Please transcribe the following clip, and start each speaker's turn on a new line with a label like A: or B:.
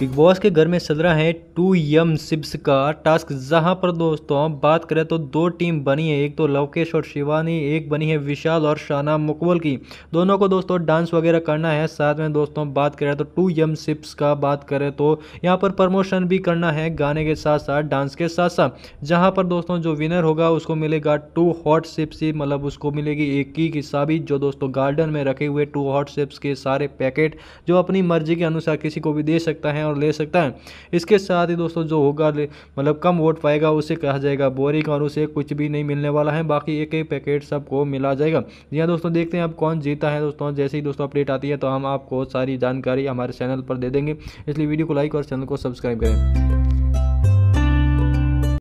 A: big boss के घर में चल रहा है टू यम सिब्स का टास्क जहां पर दोस्तों बात करें तो दो टीम बनी है एक तो लवकेश और शिवानी एक बनी है विशाल और शाना मुकबल की दोनों को दोस्तों डांस वगैरह करना है साथ में दोस्तों बात करें तो टू यम सिप्स का बात करें तो यहां पर प्रमोशन भी करना है गाने के साथ साथ डांस के साथ साथ जहाँ पर दोस्तों जो विनर होगा उसको मिलेगा टू हॉट सिप्स ही मतलब उसको मिलेगी एक की की जो दोस्तों गार्डन में रखे हुए टू हॉट सिप्स के सारे पैकेट जो अपनी मर्जी के अनुसार किसी को भी दे सकता है और ले सकता है इसके साथ ही दोस्तों जो होगा मतलब कम वोट पाएगा उसे कहा जाएगा बोरी और उसे कुछ भी नहीं मिलने वाला है बाकी एक एक पैकेट सबको मिला जाएगा जी हाँ दोस्तों देखते हैं अब कौन जीता है दोस्तों जैसे ही दोस्तों अपडेट आती है तो हम आपको सारी जानकारी हमारे चैनल पर दे देंगे इसलिए वीडियो को लाइक और चैनल को सब्सक्राइब करें